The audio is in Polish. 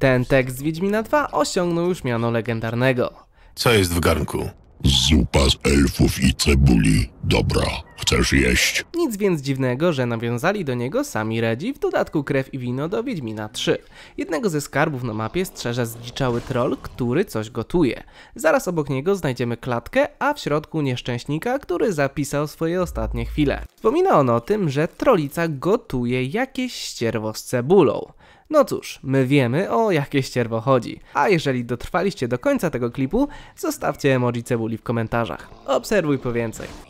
Ten tekst z Wiedźmina 2 osiągnął już miano legendarnego. Co jest w garnku? Zupa z elfów i cebuli. Dobra, chcesz jeść? Nic więc dziwnego, że nawiązali do niego sami Redzi, w dodatku krew i wino do Wiedźmina 3. Jednego ze skarbów na mapie strzeże zdziczały troll, który coś gotuje. Zaraz obok niego znajdziemy klatkę, a w środku nieszczęśnika, który zapisał swoje ostatnie chwile. Wspomina on o tym, że trolica gotuje jakieś ścierwo z cebulą. No cóż, my wiemy o jakie ścierwo chodzi. A jeżeli dotrwaliście do końca tego klipu, zostawcie emoji cebuli w komentarzach. Obserwuj po więcej.